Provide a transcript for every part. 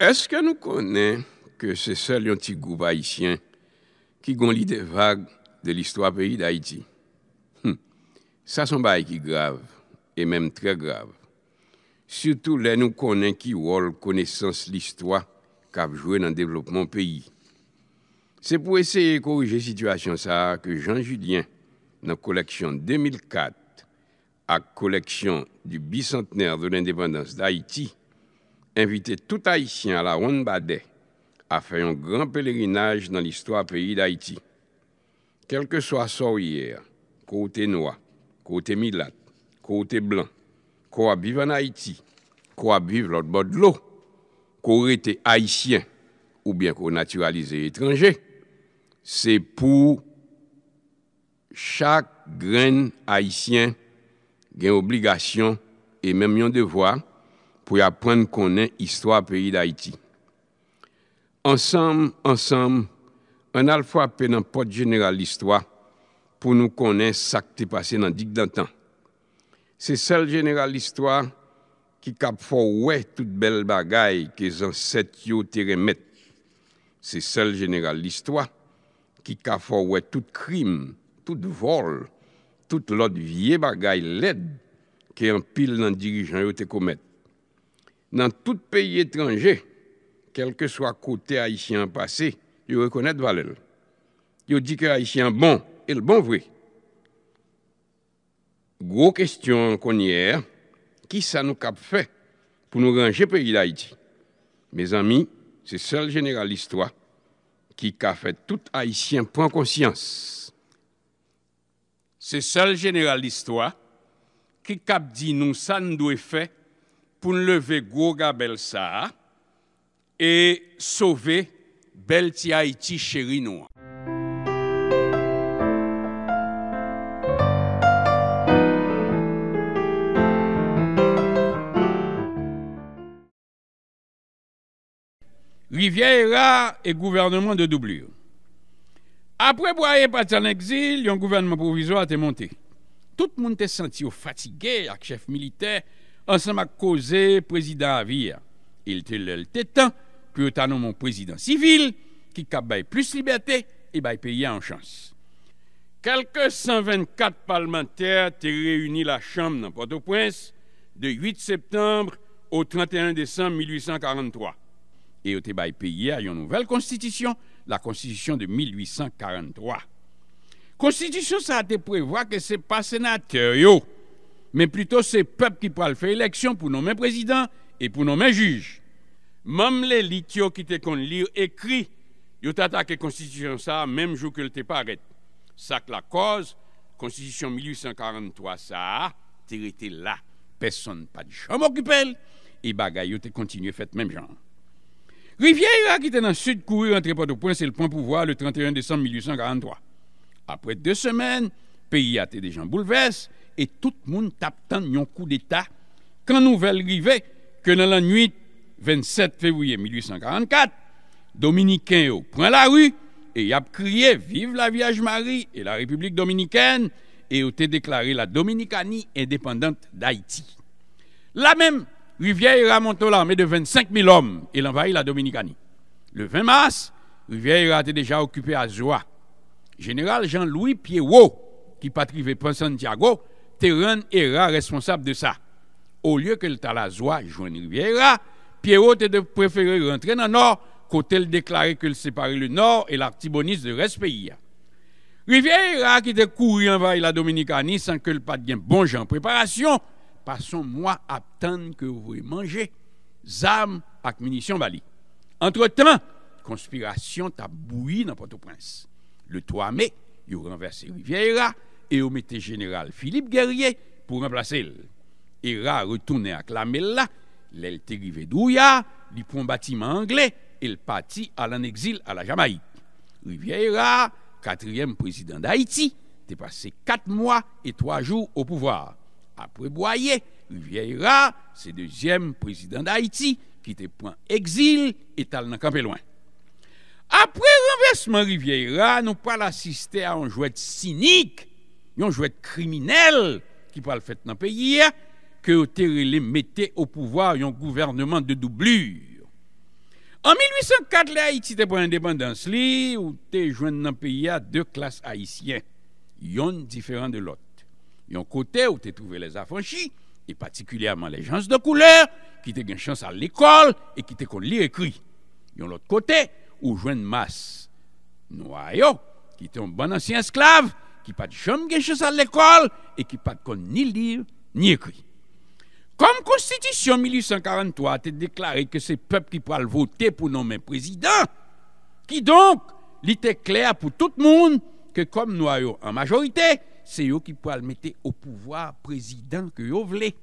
Eske nou konen ke se sel yon ti goup haitien ki goun li de vage de listwa peyi da Haiti hm.? Sa son bay ki grave, e menm tre grave. Soutou le nou konen ki wol konesans listwa kap jwe nan devlopman peyi. Se pou ese korije situasyon sa ke Jean Julien nan koleksyon 2004 ak koleksyon di bisentener de l'independans da Haiti Invite tout Haitien a la Rwanda a fè yon gran pelerinaj nan l'histoire peyi d'Haiti. Kelke so a sor yè, kou te noa, kou te milat, kou te blan, kou a biv an Haiti, kou a biv l'ot bod l'o, kou rete Haitien, ou bien kou naturalize etranger, se pou chak gren Haitien gen obligasyon e menmyon devwa pou y apren konen histwa peyi d'Haïti. Ansem, ansem, an al fwa pe nan pot general histwa pou nou konen sak te pase nan dik dantan. Se sel general histwa ki kap fwo wè tout bel bagay ke zan set yo teremet. Se sel general histwa ki kap fwo wè tout krim, tout vol, tout lot vie bagay led ke an pil nan dirijan yo te komet. nan tout peyi etranje, kelke swa kote haitian pase, yo rekonet valel. Yo di ke haitian bon, el bon vwe. Gro kestyon kon yer, ki sa nou kap fe, pou nou ranje peyi la iti. Mez ami, se sol generalistwa, ki ka fe tout haitian pon konsyans. Se sol generalistwa, ki kap di nou sa nou e fe, pou nleve Goga Belsa e sove Belty Haiti Sheri Noua. Rivière et gouvernement de doublure Apre boye pati an exil, yon gouvernement proviso a te monté. Tout moun te senti ou fatigé ak chef militei an sa ma koze prezidant avir. Il te lel te tan, pou yo ta nan mon prezidant sivil, ki ka bay plus liberté, e bay peye an chans. Kelke 124 parlamentèr te reuni la chanm nan Port-au-Prince de 8 septembre au 31 décembre 1843. E yo te bay peye a yon nouvel konstitisyon, la konstitisyon de 1843. Konstitisyon sa te prevoi ke se pa senatèryo. mais plutôt c'est peuple qui pourra faire élection pour nommer président et pour nommer juge. Même les litio qui te qu'on lire écrit, ils attaqué la constitution ça même jour que pas arrêté. Ça que la cause constitution 1843 ça été là, personne pas de chambre occupée et bagaille ont continué fait même genre. Rivière qui était dans le sud couru entre Port-au-Prince c'est le point pouvoir le 31 décembre 1843. Après deux semaines, pays a été déjà bouleversé et tout le monde tapant un coup d'État quand nouvelle rivée que dans la nuit 27 février 1844, Dominicain prend la rue et y a crié Vive la Vierge Marie et la République dominicaine et ont déclaré la Dominicanie indépendante d'Haïti. La même, Rivière monté l'armée de 25 000 hommes et l'envahit la Dominicanie. Le 20 mars, Rivière a été déjà occupé à Zoa. Général Jean-Louis Pierrot, qui patrivait Pont Santiago, te est responsable de ça. Au lieu que le Talazoa joigne Riviera, Pierrot te de préférer rentrer dans le nord, côté le déclaré que le le nord et l'artiboniste de reste pays. Riviera qui était couru envahir la Dominicanie sans que le pas de bon en préparation, passons moi à attendre que vous voulez manger, zam avec munitions bali. Entre-temps, conspiration t'a bouilli dans Port-au-Prince. Le 3 mai, il renversé Riviera, et au métier général Philippe Guerrier pour remplacer le. a retourné à Clamella, l'elle arrivé d'Ouya, il prend bâtiment anglais et le parti à l'exil à la Jamaïque. Riviera, quatrième président d'Haïti, est passé quatre mois et trois jours au pouvoir. Après Boyer, Riviera, c'est deuxième président d'Haïti, qui était point exil et tal campé loin. Après renversement Riviera, nous pas l'assister à un jouet cynique yon jwèd kriminel ki pal fèt nan peyi ya, ke ou te rilem mette ou pouvoi yon gouvernement de doublur. An 1804, le Haïti te pou indépendans li, ou te jwèn nan peyi ya de klas haïsien, yon diferan de lot. Yon kote ou te trouve les afanchi, et patikulèman les gens de kouleur, ki te gen chans à l'école, et ki te kon li rekri. Yon lot kote ou jwèn mas. Nou a yo, ki te yon ban ansi esklave, qui pas de choses à l'école et qui pas de ni lire ni écrire. Comme Constitution 1843 a déclaré que c'est le peuple qui pourra voter pour nommer président, qui donc, il était clair pour tout le monde que comme nous avons en majorité, c'est eux qui le mettre au pouvoir président que vous voulez.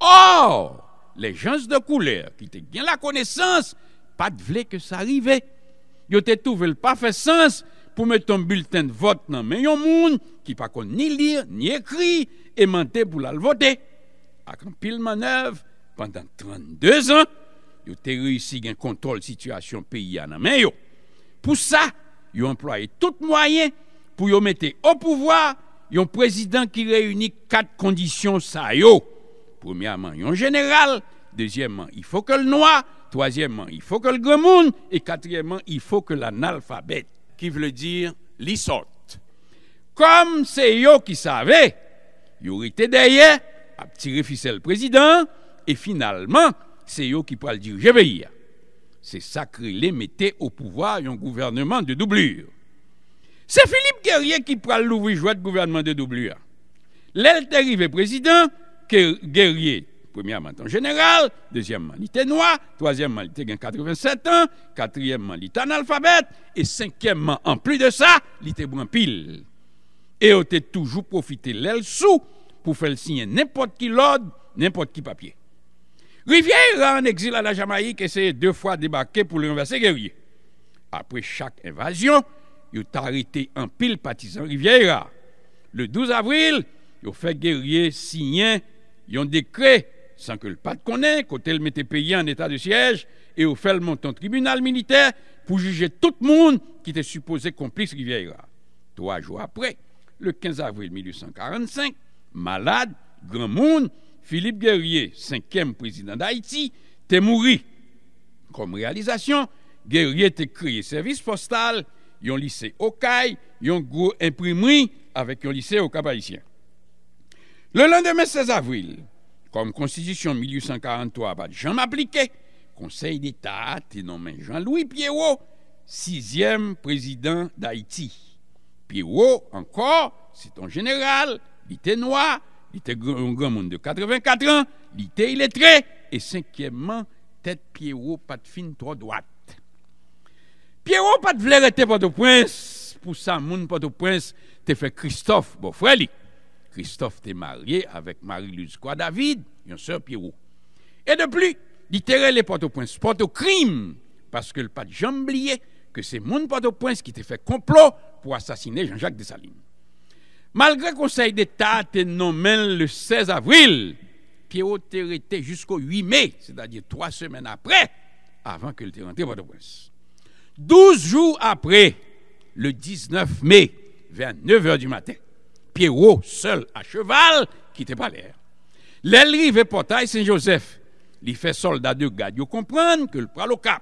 Or, les gens de couleur qui ont bien la connaissance, pas de que ça arrivait. Ils ont tout le pas faire sens pou met ton bulten vot nan men yon moun ki pa kon ni lir, ni ekri e mantè pou lal votè. Ak an pil manev, pandan 32 an, yo te riusi gen kontrol situasyon piya nan men yo. Pou sa, yo employe tout mwayen pou yo mette o pouvoi yon prezident ki reuni kat kondisyon sa yo. Premièman, yon general. Dezyèman, yifo ke l-noi. Toasyèman, yifo ke l-gremoun. E katrièman, yifo ke l-analfabet. qui veut dire l'issote. Comme c'est eux qui savaient, ils êtes été derrière, à tirer le président, et finalement, c'est eux qui peut le dirigeant. C'est C'est sacré les mettait au pouvoir un gouvernement de doublure. C'est Philippe Guerrier qui prend l'ouvrir joie de gouvernement de doublure. L'Elterive président, Guerrier Premièrement, en général. Deuxièmement, il était noir. Troisièmement, il était 87 ans. Quatrièmement, il était analphabète. Et cinquièmement, en plus de ça, il était brun pile. Et on était toujours profité l'aile sous pour faire signer n'importe qui l'ordre, n'importe qui papier. Rivière en exil à la Jamaïque essayait deux fois de débarquer pour le renverser guerrier. Après chaque invasion, il a arrêté un pile partisan Riviera. Le 12 avril, il a fait guerrier signer un décret sans que le pape connaisse, côté le mettait payé en état de siège, et au fait le montant tribunal militaire pour juger tout le monde qui était supposé complice Riviera. Trois jours après, le 15 avril 1845, malade, grand monde, Philippe Guerrier, cinquième président d'Haïti, était mort. Comme réalisation, Guerrier était créé service postal, un lycée au Caille, un gros imprimerie avec un lycée au cap Le lendemain 16 avril, Kom konstitisyon 1843 pat jan aplike, konsey ditate nan men Jean-Louis Pierrot, sizyem prezident d'Haïti. Pierrot, ankor, siton general, li te noua, li te groun-groun moun de 84 an, li te iletre, e senkye moun, tet Pierrot pat fin to doat. Pierrot pat vler ete potoprins, pou sa moun potoprins te fe Kristof Bofreli. Christophe était marié avec marie luzkoa David, une sœur Pierrot. Et de plus, il était les Port-au-Prince, porte au crime parce que le pas de oublié que c'est mon Port-au-Prince qui t'a fait complot pour assassiner Jean-Jacques Dessalines. Malgré le Conseil d'État te nommé le 16 avril, Pierrot était jusqu'au 8 mai, c'est-à-dire trois semaines après, avant qu'il était rentré Port-au-Prince. Douze jours après, le 19 mai, vers 9 h du matin, Pierrot, seul à cheval, qui pas l'air. L'élève et portail Saint-Joseph, il fait soldat de Il comprend que le pral au cap.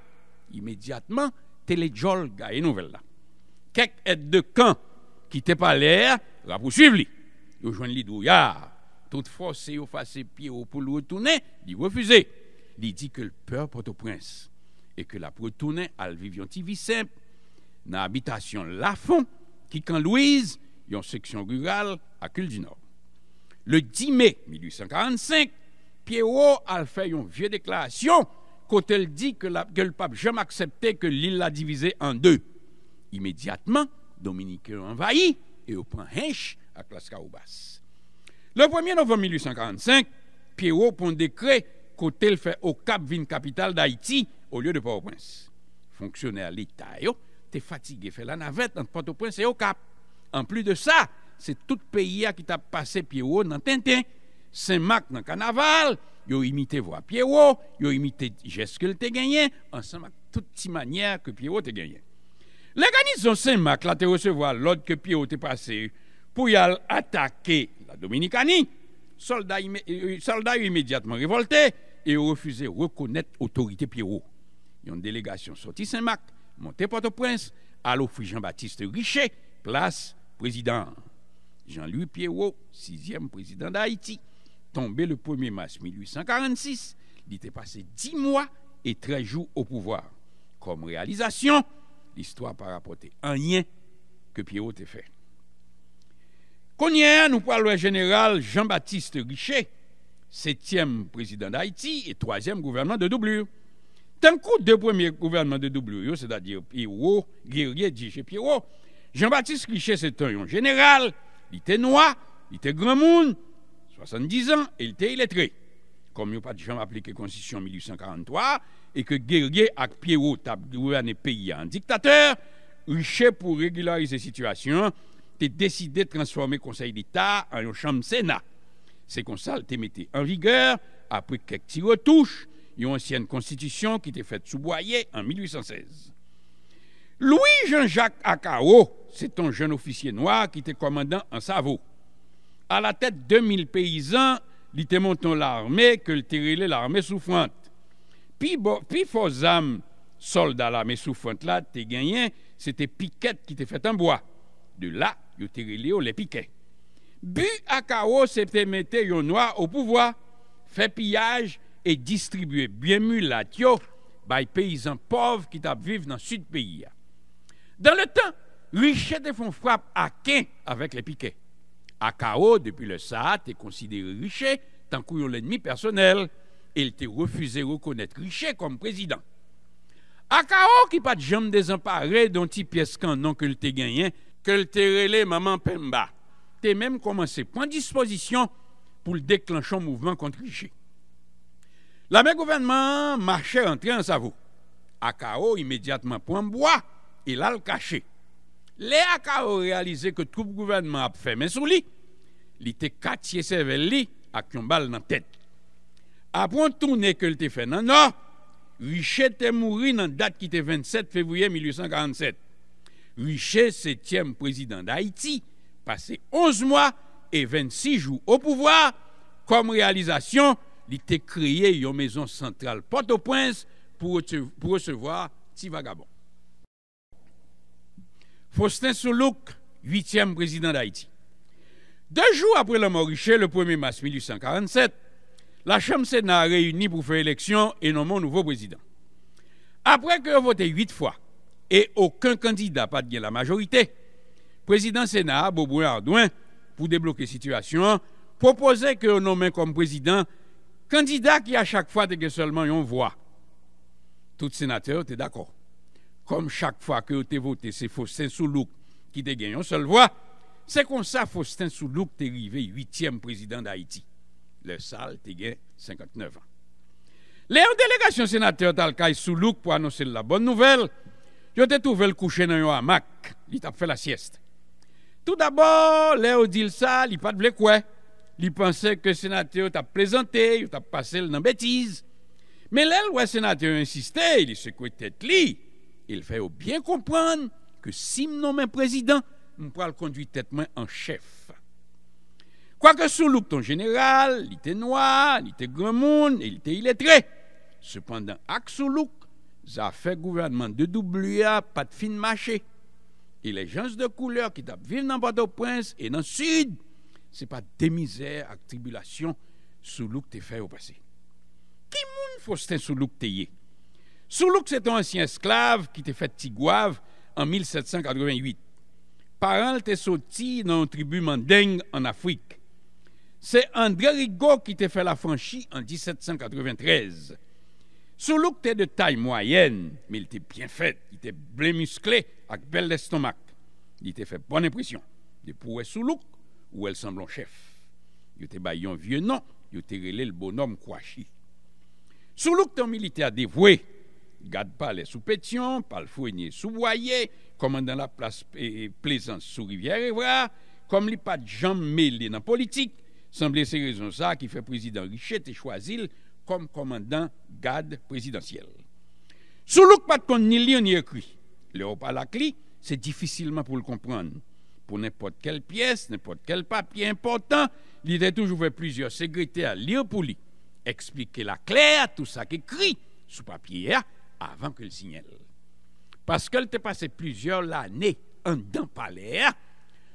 Immédiatement, Téléjol gagne nouvelle là. Quelque de camp qui pas l'air, la poursuivre. Il rejoint les douillards. Toutefois, force au face Pierrot pour le retourner, il refusait. Il dit que le peur porte au prince et que la retourner à vivre un petit vie simple dans l'habitation Lafon qui, quand Louise, yon rurale à cul du nord Le 10 mai 1845, Pierrot a fait une vieille déclaration kote l di ke, la, n'a pape que aksepte ke la divize en deux. Immédiatement, Dominique envahi e ou pran hench à las Le 1er novembre 1845, Pierrot prend décret kote l fait au Cap vin capitale d'Haïti au lieu de Port-au-Prince. Fonctionnaire à l'Etat yo, fatigué fatige fè la navette entre Port-au-Prince et au Cap. En plus de ça, c'est tout pays qui a passé Pierrot dans Tintin, Saint-Marc dans Carnaval, ils ont imité voix Pierrot, ils ont imité geste que t'a gagné, ensemble toute petite manière que Pierrot t'a gagné. L'organisation Saint-Marc, là, été recevoir l'ordre que Pierrot t'a passé pour attaquer la Dominicanie. Soldats, euh, euh, immédiatement révolté et refusé reconnaître l'autorité Pierrot. une délégation sortie Saint-Marc, montée Port-au-Prince, à l'offre Jean-Baptiste Richet, place président Jean-Louis Pierrot, sixième président d'Haïti, tombé le 1er mars 1846. Il était passé dix mois et treize jours au pouvoir. Comme réalisation, l'histoire par rapporté un lien que Pierrot a fait. il nous parlons le général Jean-Baptiste Richet, septième président d'Haïti et troisième gouvernement de doublure. Tant que deux premiers gouvernements de doublure, c'est-à-dire Pierrot, Guerrier, Dijé Pierrot, Jean-Baptiste Richet c'est un général, il était noir, il était grand monde, 70 ans, et il était illettré. Comme il n'y a pas de gens appliqué Constitution 1843, et que Guerrier avec Pierrot gouverné pays en dictateur, Richet, pour régulariser la situation, a décidé de transformer le Conseil d'État en une chambre Sénat. C'est comme ça été mis en vigueur, après quelques retouches, une ancienne constitution qui était faite sous Boyer en 1816. Louis-Jean-Jacques Akao, c'est un jeune officier noir qui était commandant en Savo. À la tête de 2000 paysans, il était montant l'armée, que le l'armée souffrante. Puis, bo, puis faux âmes, soldats l'armée souffrante là, t'es gagné, c'était piquette qui était fait en bois. De là, il tiré les piquets. Bu Akao, c'était mettre un noir au pouvoir, fait pillage et distribuer bien tio par paysans pauvres qui vivent dans le sud pays. Dans le temps, Richet te font frappe à Quin avec les piquets. Akao, depuis le Sahara, est considéré Richet, tant couillon l'ennemi personnel. Et il était refusé de reconnaître Richet comme président. Akao, qui qui pas de jambes désemparées, dont il pièce qu'un nom que t'es gagné, que te relé maman Pemba. T'es même commencé point disposition pour le déclencher mouvement contre Richet. La même gouvernement marchait en savoie. À Akao, immédiatement, point bois il a le caché. Les a réalisé que tout le gouvernement a fait, mais sous lui, il était quartier avec une balle dans la tête. Après tourner que a fait, non, nord, Richet est mort dans date qui était 27 février 1847. Richet, septième président d'Haïti, passé 11 mois et 26 jours au pouvoir, comme réalisation, il a créé une maison centrale Port-au-Prince pour, recevoir vagabonds. Faustin Soulouk, huitième président d'Haïti. Deux jours après le mort Richer, le 1er mars 1847, la Chambre Sénat a réuni pour faire élection et nommer un nouveau président. Après que voté huit fois et aucun candidat n'a gagné la majorité, président Sénat, Bobo Ardouin, pour débloquer la situation, proposait que nomme comme président candidat qui à chaque fois que seulement une voix. Tout sénateur était d'accord comme chaque fois que vous voté, c'est Faustin Soulouk qui a gagné une seule voix. C'est comme ça Faustin Soulouk est arrivé huitième président d'Haïti. Le sale t'a gagné 59 ans. Les délégation sénateur d'Alkaï Soulouk pour annoncer la bonne nouvelle, ils ont trouvé le coucher dans un hamac. Il t'a fait la sieste. Tout d'abord, Léo dit ça, il pas de quoi. Il pensait que le sénateur t'a présenté, il t'a passé dans bêtise. Mais là, le sénateur insisté, il secouait tête El fèyo byen kompran ke si m nomen prezidant, m pral kondwi tetman an chèf. Kwa ke sou loup ton general, li te noy, li te gremoun, li te ilètre, sepandan ak sou loup, zafè gouverdman de doublouya pat fin mache, e le jans de kouleur ki tap viv nan bado prince, e nan sud, se pat demizè ak triboulasyon sou loup te fèyo pase. Ki moun fòs ten sou loup te yè? Soulouk, c'est un ancien esclave qui était fait Tigouave en 1788. Parent était sorti dans un tribu mandingue en Afrique. C'est André Rigaud qui t'a fait la franchie en 1793. Soulouk était de taille moyenne, mais il était bien fait. Il était bien musclé, avec bel estomac. Il t'a fait bonne impression. De pour Soulouk, ou elle semble chef. Il était baillé un vieux nom, il était relé le bonhomme Kouachi. Soulouk était un militaire dévoué pas Palais sous Pétion, Palfouinier sous Boyer, commandant la place Plaisance sous Rivière-Evra, comme les pas de jambes mêlées dans la politique, semblait ces raisons ça qui fait président Richette et choisi comme commandant garde présidentiel. Sous loup pas de ni lire ni écrit. la clé, c'est difficilement pour le comprendre. Pour n'importe quelle pièce, n'importe quel papier important, il a toujours fait plusieurs secrétaires lire pour lui, expliquer la claire tout ça écrit sous papier, hein avant que le signal. Parce qu'elle te passé plusieurs années en dans palais,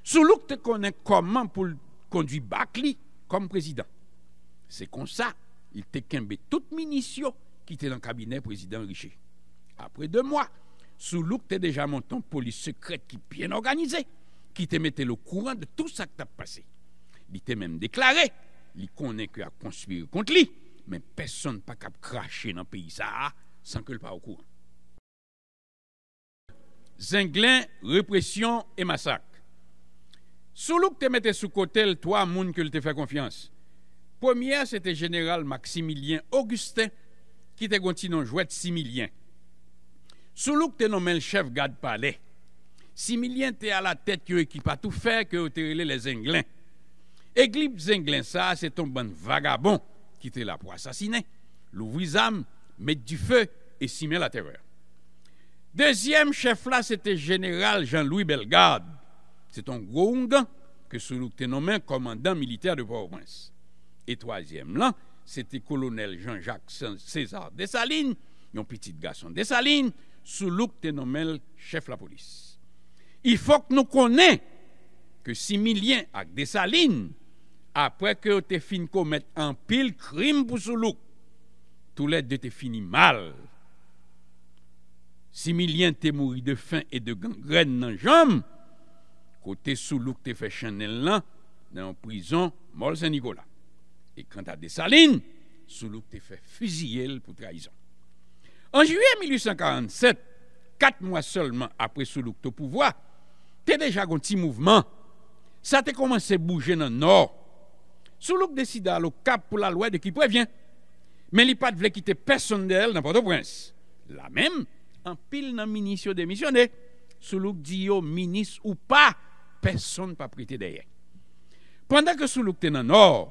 sous l'ouk te connaît comment pour conduire Bakli comme président. C'est comme ça, il te quimbe toute munition qui était dans le cabinet président Richer. Après deux mois, sous l'ouk déjà monté pour police secrète qui bien organisée, qui te mettait le courant de tout ça que t'as passé. Il t'a même déclaré, il connaît que a construit contre lui, mais personne pas capable cracher dans le pays ça sans que le pas au courant. Zinglin, répression et massacre. Sous te que mette sous côté, toi, monde que te fait confiance. Première, c'était général Maximilien Augustin, qui te continué jouet Similien. Sous loup te nommé le chef garde palais. Similien te à la tête qui équipe à tout fait, que relé les anglais. Église Zenglin, ça, c'est ton bon vagabond qui te là pour assassiner. L'ouvrisame, mettre du feu et cimer la terreur. Deuxième chef là, c'était général Jean-Louis Bellegarde. C'est un gros que sous était nommé commandant militaire de port Et troisième là, c'était colonel Jean-Jacques César Dessalines, un petit garçon Dessalines, sous était nommé chef de la police. Il faut que nous connaissions que Similien avec Dessalines, après que ont fini commettre un pile crime pour Soulouk, tous les deux fini mal. Similien t'es mouru de faim et de gangrène dans jambe. Côté sous loup fait Chanel là, dans prison, mort Saint-Nicolas. Et quant à Dessalines, sous loup fait fusiller pour trahison. En juillet 1847, quatre mois seulement après sous loup au pouvoir, t'es déjà un petit mouvement. Ça t'est commencé à bouger dans le nord. Sous décide décida le cap pour la loi de qui prévient. Men li pat vle kite peson de el nan Port-au-Prince. La men, an pil nan minis yo demisyone, sou louk di yo minis ou pa, peson pa prite deye. Pandan ke sou louk te nan or,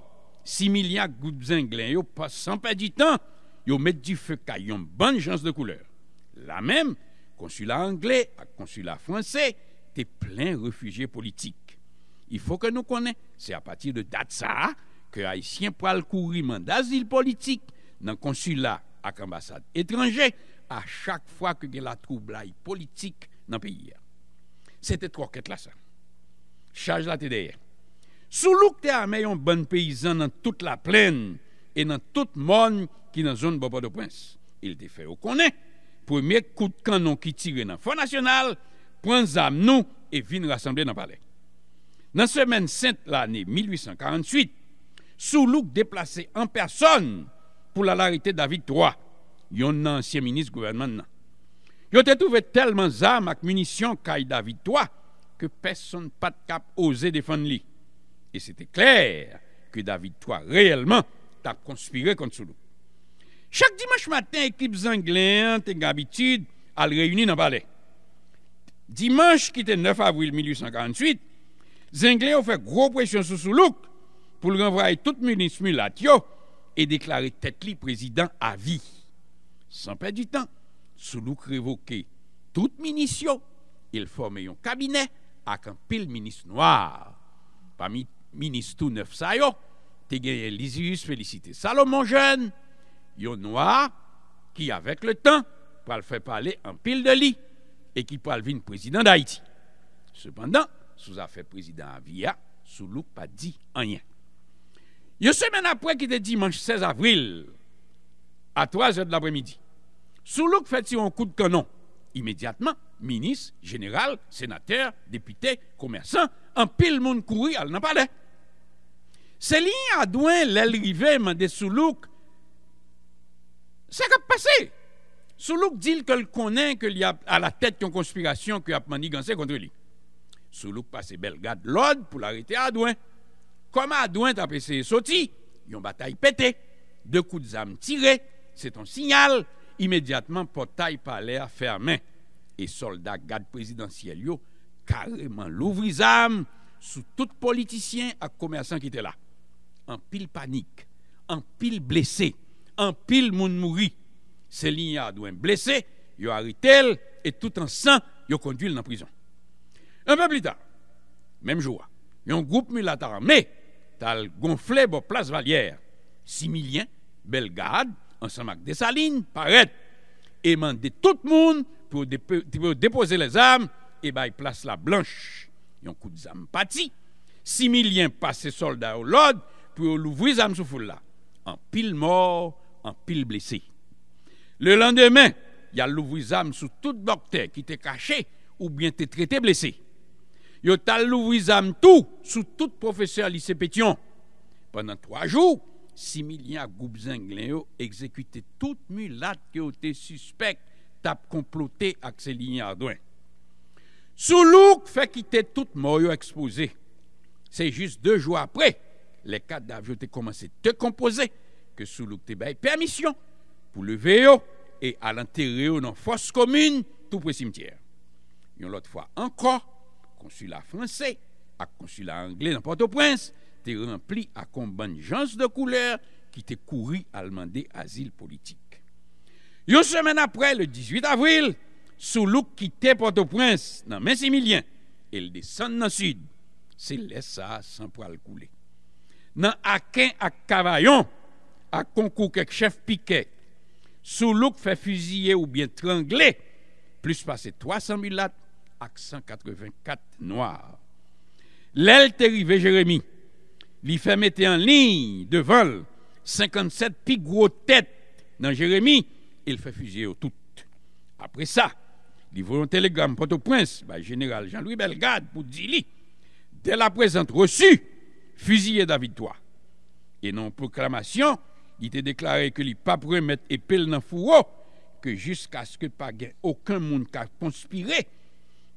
similyak goups englen yo pasan pa di tan, yo met di feka yon ban jans de kouleur. La men, konsula engle ak konsula franse, te plen refujiye politik. I fo ke nou konen, se apati de dat sa, ke aisyen pral kou riman d'azil politik, dans le consulat à l'ambassade étrangère à chaque fois que y a la troublaille politique dans le pays. C'était trois quêtes là, ça. Charge la TDR. Sous était un bon paysan dans toute la plaine et dans tout le monde qui est dans la zone Bobo-de-Prince. Il te fait au connaît. Premier coup de canon qui tire dans le Front National, prend à nous et vient rassembler dans le palais. Dans la semaine sainte l'année 1848, Soulouk déplacé en personne pour la l'arrêter David III, un ancien ministre gouvernement. Ils a trouvé tellement d'armes et munitions qu'il David III que personne pas de cap oser défendre lui. Et c'était clair que David III réellement a conspiré contre Soulouk. Chaque dimanche matin, équipe Anglais a l'habitude à le réunir dans le palais. Dimanche, qui était 9 avril 1848, les Anglais ont fait gros pression sur Soulouk pour renvoyer tout ministre et déclaré Tetli président à vie. Sans perdre du temps, Soulouk révoquait toute munition. Il formait un cabinet avec un pile ministre noir. Parmi ministres tout neuf, ça y est, félicité Salomon jeune, un noir qui, avec le temps, parle fait parler un pile de lit et qui parle vin président d'Haïti. Cependant, sous affaire président vie, Soulouk pas dit rien. Une semaine après qui était dimanche 16 avril, à 3 heures de l'après-midi, Soulouk fait un coup de canon immédiatement, ministre, général, sénateur, député, commerçant, un pile monde couru à pas parlait. C'est lié à douin l'arrivée de Soulouk. Ça a passé. Soulouk dit qu'il connaît qu'il y a à la tête une conspiration qui a manigancé contre lui. Soulouk passe Belgrade l'ordre pour l'arrêter à Adouin. Comme Adouin a essayé sauté, il une bataille pété, deux coups de zame tirés, c'est un signal. Immédiatement, portail palais a fermé. Et soldats garde présidentiel, yo, carrément les armes, sous tout politicien et commerçant qui était là. En pile panique, en pile blessé, en pile moun mouri. C'est Adouin blessé, yo arrêté et tout en sang, yo conduit en prison. Un peu plus tard, même jour, un groupe militaire armé tal gonflè bo plas valyèr. Similyen bel gade, an samak de sa lin, paret, e mande tout moun, pou depoze les am, e bay plas la blanche, yon kout zan pati. Similyen pase solda ou lod, pou louvri zan sou foul la, an pil mor, an pil blese. Le lan demen, yal louvri zan sou tout bokte, ki te kache ou bien te trete blese. Yo tal tout sous tout professeur lycée Pétion. Pendant trois jours, Similien anglais ont exécuté toute mulate qui était suspecte tap comploté avec ces Ardouin. Sous fait quitter tout mort exposé. C'est juste deux jours après, les cadavres ont commencé à composer que sous look te permission pour lever et à l'enterrer dans force commune tout près cimetière. Une autre fois encore, consulat français, à consulat anglais dans Port-au-Prince, t'es rempli à combinaisons de couleurs qui te couru à demander asile politique. Une semaine après, le 18 avril, Soulouk quittait Port-au-Prince dans Messimilien, descend dans le sud, C'est lesa sans pral couler. Dans à à à à concours avec chef Piquet, Soulouk fait fusiller ou bien trangler plus passer 300 lattes vingt 184 noir. L'aile rivé Jérémie, lui fait mettre en ligne devant 57 pigros têtes dans Jérémie, il fait fusiller aux toutes. Après ça, il voit un télégramme pour au prince par général Jean-Louis Belgarde, pour dire dès la présente reçue, fusillé David victoire !» Et non proclamation, il était déclaré que les papes remettent épée dans le fourreau, que jusqu'à ce que pas aucun monde qui conspiré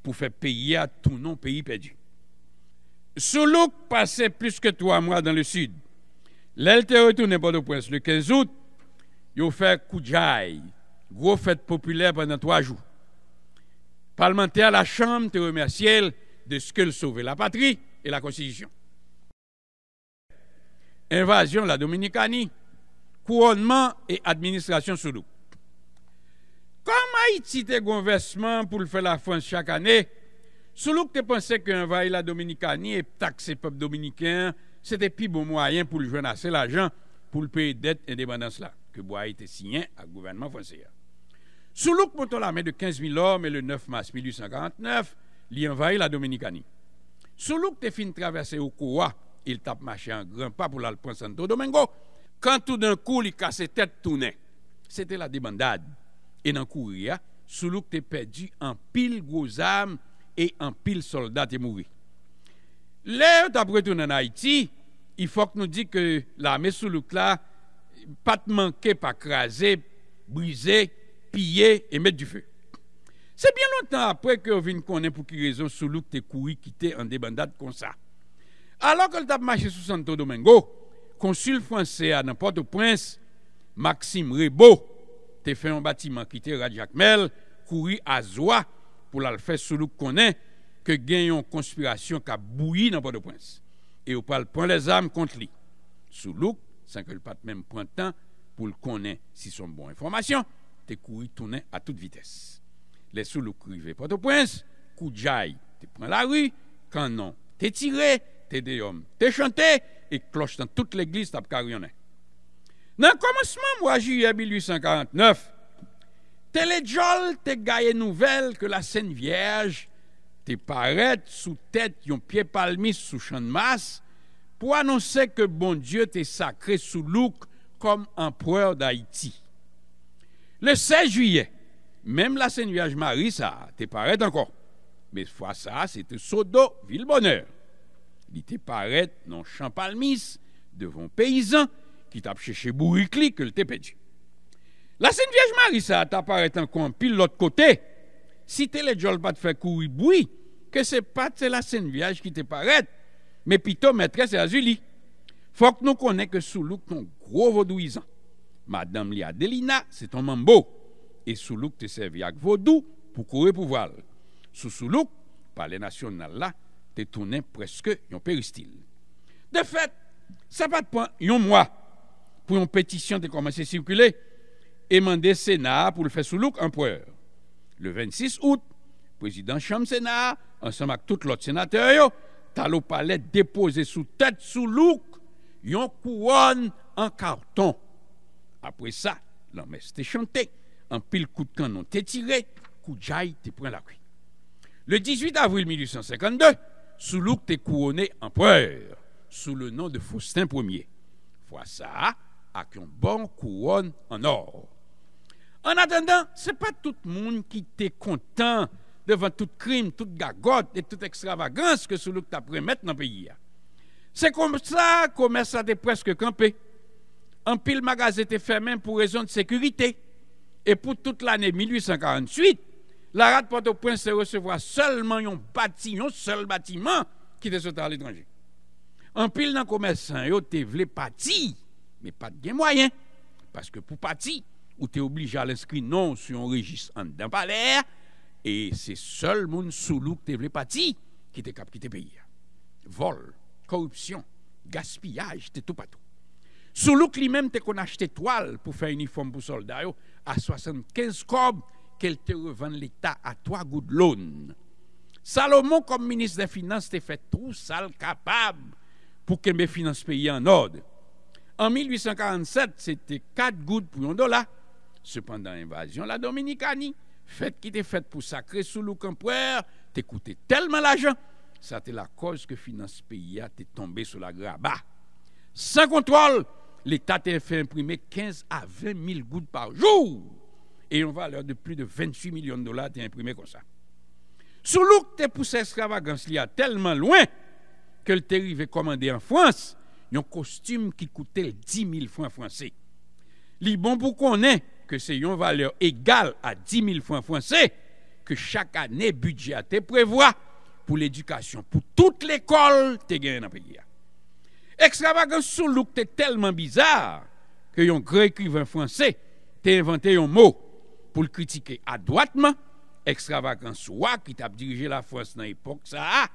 pour faire payer à tout non pays perdu. Soulouk passait plus que trois mois dans le sud. L'Elte retourné à prince le 15 août. Il a fait koujaï, gros fête populaire pendant trois jours. Parlementaire à la Chambre te remercié de ce qu'elle sauvait la patrie et la Constitution. Invasion de la Dominicanie, couronnement et administration Soulouk. Comme Haïti cité un pour faire la France chaque année, sous que tu pensais qu'un la Dominicanie et taxer le peuple dominicain, c'était plus bon moyen pour le jeune assez l'argent pour le payer dette indépendance là, que Bois été signé à gouvernement français. Sous l'ouk montant l'armée de 15 000 hommes et le 9 mars 1849, il envahit la Dominicanie. Sous l'ouk te fin au courant, il tape marché un grand pas pour l'Alpin Santo Domingo, quand tout d'un coup, il casse tête tourné. C'était la débandade et dans le sous Soulouk te perdu en pile gros armes et en pile soldat te mouri. Le de retourné en Haïti, il faut que nous dit que l'armée sous l'ouk là pas te manquer pas craser, briser, piller et mettre du feu. C'est bien longtemps après que vous venez connaître pour quelle raison sous l'ouk te courir quitter en débandade comme ça. Alors que le tap marché sous Santo Domingo, consul français à n'importe au prince, Maxime Rebaud, te fait un bâtiment qui était Radjakmel, courir à Zoa pour aller faire sous que gagne conspiration qui a bouilli dans Port-au-Prince. Et ou parle point les armes contre lui. Sous sans que le même point temps pour le connaître si son bon information, te courir tourner à toute vitesse. Les sous loup Port-au-Prince, coup de prend la rue, canon, t'es tiré, t'es des hommes, chanté, et cloche dans toute l'église, t'as le commencement, mwa juillet 1849, Telejol te gaye nouvelle que la Sainte vierge te paret sous tête yon palmiste palmis champ de masse pour annoncer que bon Dieu t'est sacré sous louk comme empereur d'Haïti. Le 16 juillet, même la Sainte vierge Marie ça, te encore. Mais mais fois ça se te sodo ville bonheur. Il te paret non champ palmis devant paysans qui t'a cherché bourricli que le te La Sainte Vierge Marie, ça t'apparaît encore en pile l'autre côté. Si t'es le jol pas de fait courir boui, que c'est pas la Sainte Vierge qui te paraît, mais plutôt maîtresse Azuli. Faut que nous connaissions que Soulouk, ton gros vaudouisant, Madame Delina, c'est ton mambo, et Soulouk te servi avec vaudou pour courir pour voir. Sous Soulouk, par les nationales là, te tourné presque un péristyle. De fait, ça pas de prendre un mois pour une pétition de commencer à circuler et mandé Sénat pour le faire sous look empereur. Le 26 août, président Chambre Sénat, ensemble avec tout l'autre sénateur, le palais déposé sous tête sous look, yon couronne en carton. Après ça, l'homme était chantée... un pile coup de canon t'est tiré, coup de jaille pris la cuit. Le 18 avril 1852, Soulouk était couronné empereur sous le nom de Faustin Ier. Fois ça, ak yon bon couronne en or. En ce n'est pas tout monde qui te content devant tout crime, tout gagot, et tout extravagance que sou louk ta premet nan pays comme ça kom le commerce a te preske kampe. magasin magasin était fait même pour rezon de sécurité. Et pour toute l'année 1848, la rade Port-au-Prince se recevoir seulement un bâtiment, seul bâtiment qui te à l'étranger. Un pile pil nan komers yo mais pas de bien moyen. Parce que pour partir, ou t'es obligé à l'inscrire non sur un registre en d'un palais, et c'est seul sous loup que qui te cap qui te Vol, corruption, gaspillage, t'es tout pas Sous Soulouk lui-même, t'es qu'on achète toile pour faire uniforme pour soldats à 75 cob qu'elle te revend l'État à 3 gouttes Salomon, comme ministre des Finances, t'es fait tout sale capable pour que mes finances pays en ordre. En 1847, c'était 4 gouttes pour un dollar. Cependant, l'invasion de la Dominicanie, fête qui était faite pour sacrer sous le t'a coûté tellement l'argent. Ça, était la cause que finance pays a tombé sur la grabat. Sans contrôle, l'État t'a fait imprimer 15 à 20 000 gouttes par jour. Et une valeur de plus de 28 millions de dollars t'a imprimé comme ça. Sous louk t'es poussé extravagance a tellement loin que le arrivé commandé en France un costume qui coûtait 10 000 francs français. Li bon pour que c'est une valeur égale à 10 000 francs français que chaque année budget prévoit pour l'éducation, pour toute l'école te gagne dans pays. Extravagance sous look te tellement bizarre que yon grand écrivain français te inventé un mot pour le critiquer adroitement. Extravagance qui t'a dirigé la France dans l'époque, ça, a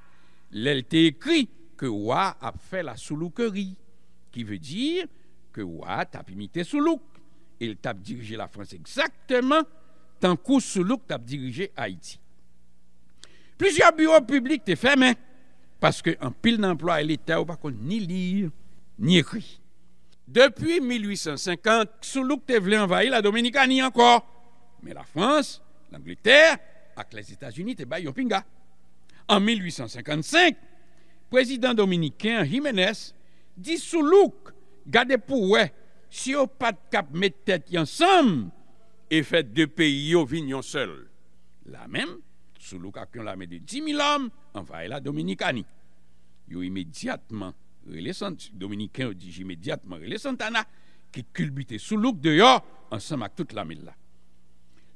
t'a écrit que Oua a fait la soulouquerie, qui veut dire que Oua a imité soulouk. Il t'a dirigé la France exactement tant que soulouk t'a dirigé Haïti. Plusieurs bureaux publics t'es fermés parce qu'en pile d'emploi, l'État n'a pas ni lire ni écrire. Depuis 1850, Soulouk te voulu envahir la Dominicanie encore. Mais la France, l'Angleterre, avec les États-Unis, et baillent pinga. En 1855, Prezident Dominikien Jimenez di sou louk gade pou we si yo pat kap metet yon sam e fet de peyi yo vin yon sel. La men, sou louk ak yon la men de 10.000 am an va e la Dominikani. Yo imediatman relisant, Dominikien yo di jimediatman relisant an a ki kulbite sou louk de yo an sam ak tout la men la.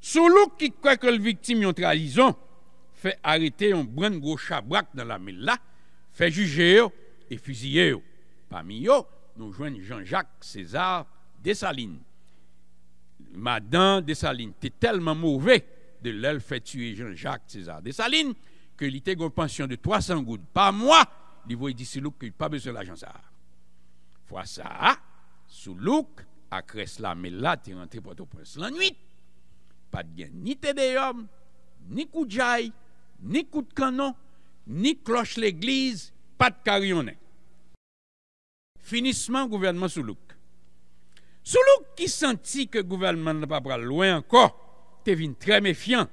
Sou louk ki kwek ou l'viktim yon tradizon fe arete yon breng ou chabrak nan la men la Fè juje yo, e fuzye yo, pa mi yo, nou jwen Jean-Jacques César Dessalines. Madan Dessalines, te telman mouvè, de lèl fè tuye Jean-Jacques César Dessalines, ke li te gòpansyon de 300 gout, pa mwa, li voye disi louk ki pa bezo la Jean-César. Fwa sa, sou louk, akres la mè la, te rentre poto pres lan nwit. Pat gen ni te deyom, ni kout jay, ni kout kanon, ni cloche l'église, pas de carillonnet. Finissement, gouvernement Soulouk. Soulouk qui sentit que le gouvernement n'a pas loin encore, te très méfiant.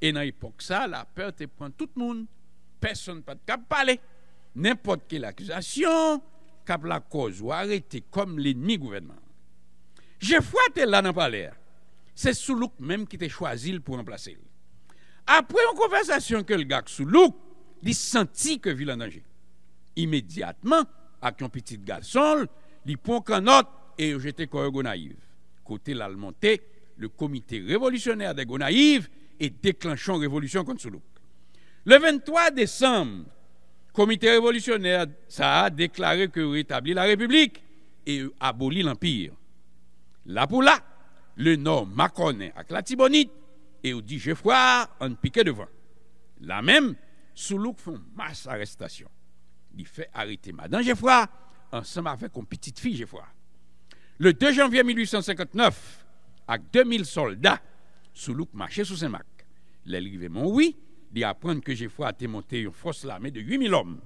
Et dans l'époque ça, la peur te prend tout le monde. Personne pas de parler. N'importe quelle accusation, cap la cause ou arrêter comme l'ennemi gouvernement. J'ai que là dans l'air. C'est Soulouk même qui t'a choisi pour remplacer. Après une conversation que le gars Soulouk, il senti que ville en danger. Immédiatement, avec yon petit garçon, li pon un et e yo jete Côté Gonaiv. le Comité révolutionnaire de est e déclenchant révolution contre Soulouk. Le 23 décembre, Comité révolutionnaire sa a déclaré que rétablit la République et aboli l'empire. Là pour là, le m'a connu avec la et e yo di un piquet devant. La même, Soulouk font masse arrestation. Il fait arrêter Madame Geoffroy ensemble avec une petite fille Geoffroy. Le 2 janvier 1859, avec 2000 soldats, Soulouk marchait sous Saint-Marc. L'élivé Mont-Oui, il apprend que Geoffroy a été monté une force l'armée de 8000 hommes.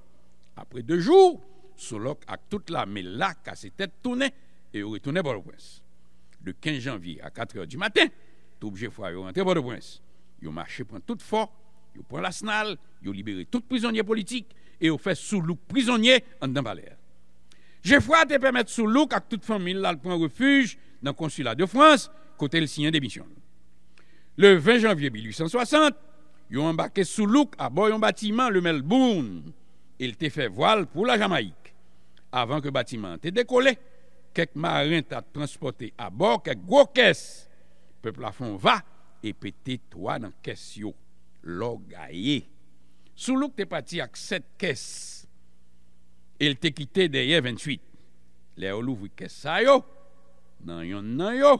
Après deux jours, Soulouk a toute l'armée là, à ses têtes tournées, et retourné à port prince Le 15 janvier à 4 h du matin, tout Geoffroy est rentré à port prince Il marche pour toute fort, il prend la snale, ils ont libéré tout prisonniers politiques et ont fait sous look prisonnier en dans J'ai Geoffroy te permettre sous look à toute famille là prend refuge dans le consulat de France côté le signe démission. Le 20 janvier 1860, ils ont embarqué sous look à bord bâtiment le Melbourne. Il t'a fait voile pour la Jamaïque. Avant que le bâtiment t'ait décollé, quelques marins t'ont transporté à bord quelques gros caisses. Peuple à fond va et pété toi dans caisse yo. Sou louk te pati ak set kes El te kite deye 28 Le ou louk vwi kes sa yo Nan yon nan yo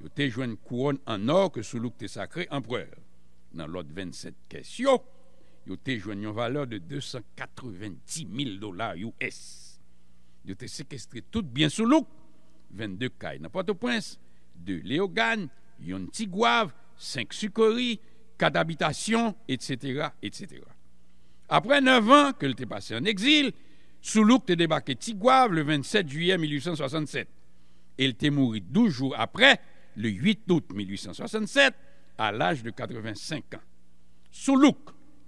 Yo te jwen kouon an or Ke sou louk te sakre empreur Nan lot 27 kes yo Yo te jwen yon valeur de 290.000 dolar US Yo te sekestre tout Bien sou louk 22 kay napote prins 2 leogan, yon tigwav 5 sukori, katabitasyon Etc, etc Après neuf ans que était passé en exil, Soulouk était débarqué Tigouave le 27 juillet 1867. Il était mouru douze jours après, le 8 août 1867, à l'âge de 85 ans. Soulouk,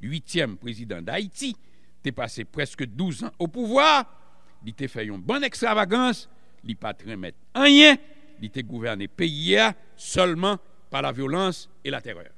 huitième président d'Haïti, était passé presque douze ans au pouvoir. Il était fait une bonne extravagance, il pas remettre rien, il était gouverné pays seulement par la violence et la terreur.